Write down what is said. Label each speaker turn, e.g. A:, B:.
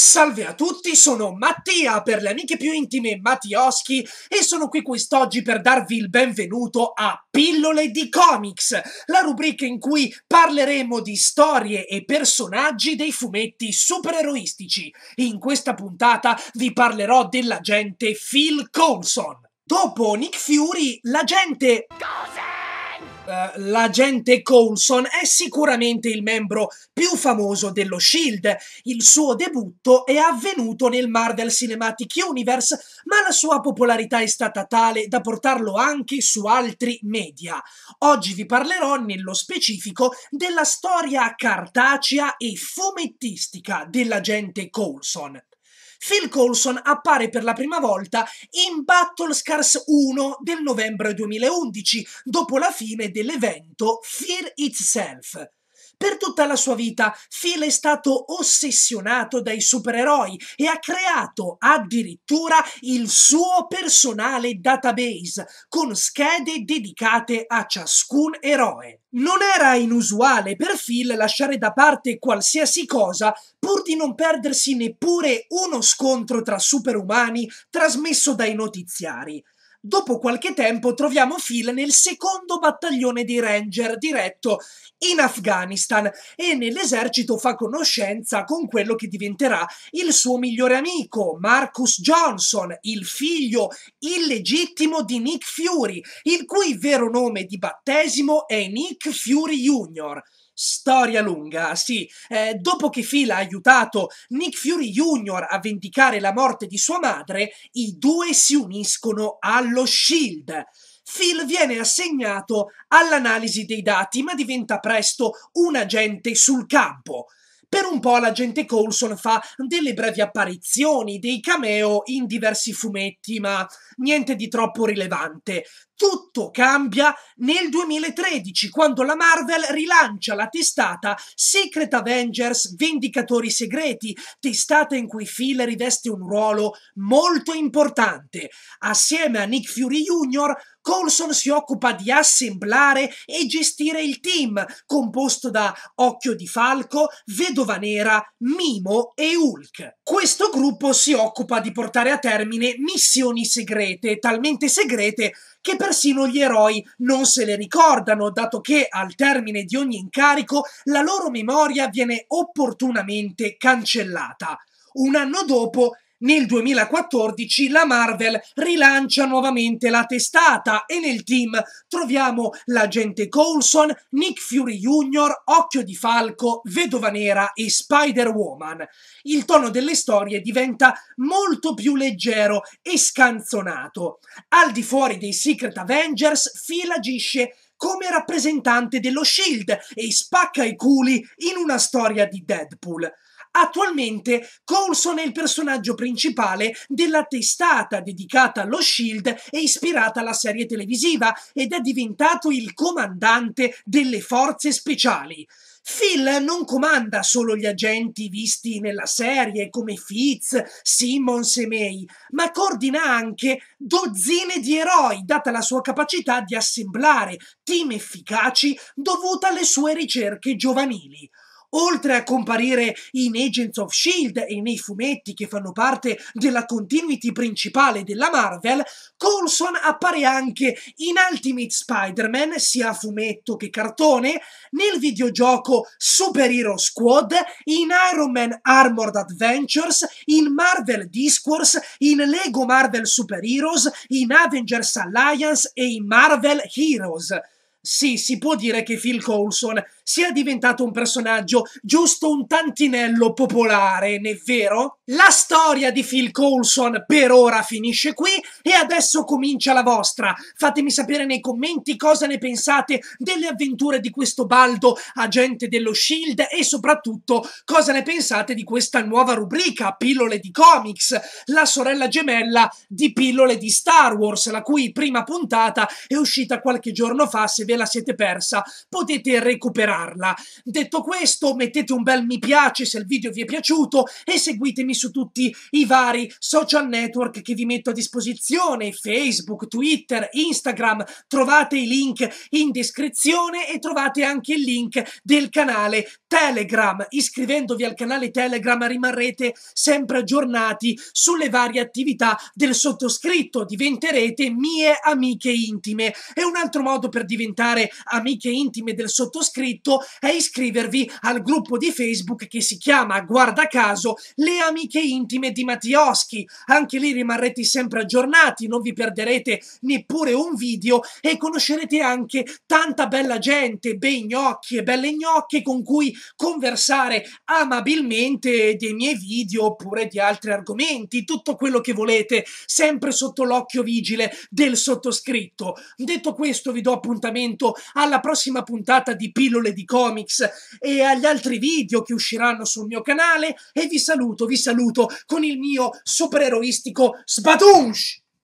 A: Salve a tutti, sono Mattia per le amiche più intime Mattioschi e sono qui quest'oggi per darvi il benvenuto a Pillole di Comics, la rubrica in cui parleremo di storie e personaggi dei fumetti supereroistici. In questa puntata vi parlerò dell'agente Phil Coulson. Dopo Nick Fury, l'agente... Go! Eh, l'agente Coulson è sicuramente il membro più famoso dello Shield. Il suo debutto è avvenuto nel Marvel Cinematic Universe, ma la sua popolarità è stata tale da portarlo anche su altri media. Oggi vi parlerò nello specifico della storia cartacea e fumettistica dell'agente Coulson. Phil Coulson appare per la prima volta in Battle Scars 1 del novembre 2011, dopo la fine dell'evento Fear Itself. Per tutta la sua vita Phil è stato ossessionato dai supereroi e ha creato addirittura il suo personale database con schede dedicate a ciascun eroe. Non era inusuale per Phil lasciare da parte qualsiasi cosa pur di non perdersi neppure uno scontro tra superumani trasmesso dai notiziari. Dopo qualche tempo troviamo Phil nel secondo battaglione di Ranger diretto in Afghanistan e nell'esercito fa conoscenza con quello che diventerà il suo migliore amico, Marcus Johnson, il figlio illegittimo di Nick Fury, il cui vero nome di battesimo è Nick Fury Jr. Storia lunga, sì. Eh, dopo che Phil ha aiutato Nick Fury Jr. a vendicare la morte di sua madre, i due si uniscono al allo SHIELD. Phil viene assegnato all'analisi dei dati, ma diventa presto un agente sul campo. Per un po' la gente Coulson fa delle brevi apparizioni, dei cameo in diversi fumetti, ma niente di troppo rilevante. Tutto cambia nel 2013, quando la Marvel rilancia la testata Secret Avengers Vendicatori Segreti, testata in cui Phil riveste un ruolo molto importante. Assieme a Nick Fury Jr., Colson si occupa di assemblare e gestire il team, composto da Occhio di Falco, Vedova Nera, Mimo e Hulk. Questo gruppo si occupa di portare a termine missioni segrete, talmente segrete che persino gli eroi non se le ricordano, dato che al termine di ogni incarico la loro memoria viene opportunamente cancellata. Un anno dopo nel 2014 la Marvel rilancia nuovamente la testata e nel team troviamo l'agente Coulson, Nick Fury Jr., Occhio di Falco, Vedova Nera e Spider-Woman. Il tono delle storie diventa molto più leggero e scanzonato. Al di fuori dei Secret Avengers, Phil agisce come rappresentante dello Shield e spacca i culi in una storia di Deadpool. Attualmente Coulson è il personaggio principale della testata dedicata allo Shield e ispirata alla serie televisiva ed è diventato il comandante delle forze speciali. Phil non comanda solo gli agenti visti nella serie come Fitz, Simmons e May, ma coordina anche dozzine di eroi, data la sua capacità di assemblare team efficaci dovuta alle sue ricerche giovanili oltre a comparire in Agents of Shield e nei fumetti che fanno parte della continuity principale della Marvel, Coulson appare anche in Ultimate Spider-Man, sia fumetto che cartone, nel videogioco Super Hero Squad, in Iron Man Armored Adventures, in Marvel Discourse, in Lego Marvel Super Heroes, in Avengers Alliance e in Marvel Heroes. Sì, si può dire che Phil Coulson sia diventato un personaggio giusto un tantinello popolare, né vero? La storia di Phil Coulson per ora finisce qui e adesso comincia la vostra. Fatemi sapere nei commenti cosa ne pensate delle avventure di questo baldo agente dello SHIELD e soprattutto cosa ne pensate di questa nuova rubrica Pillole di Comics, la sorella gemella di Pillole di Star Wars, la cui prima puntata è uscita qualche giorno fa, se ve la siete persa potete recuperarla comprarla. Detto questo, mettete un bel mi piace se il video vi è piaciuto e seguitemi su tutti i vari social network che vi metto a disposizione, Facebook, Twitter, Instagram, trovate i link in descrizione e trovate anche il link del canale Telegram. Iscrivendovi al canale Telegram rimarrete sempre aggiornati sulle varie attività del sottoscritto, diventerete mie amiche intime. E un altro modo per diventare amiche intime del sottoscritto tutto è iscrivervi al gruppo di Facebook che si chiama, guarda caso, Le Amiche Intime di Mattioschi. Anche lì rimarrete sempre aggiornati, non vi perderete neppure un video e conoscerete anche tanta bella gente, bei gnocchi e belle gnocche con cui conversare amabilmente dei miei video oppure di altri argomenti, tutto quello che volete, sempre sotto l'occhio vigile del sottoscritto. Detto questo vi do appuntamento alla prossima puntata di Pillole di di comics e agli altri video che usciranno sul mio canale e vi saluto, vi saluto con il mio supereroistico Sbatunsh!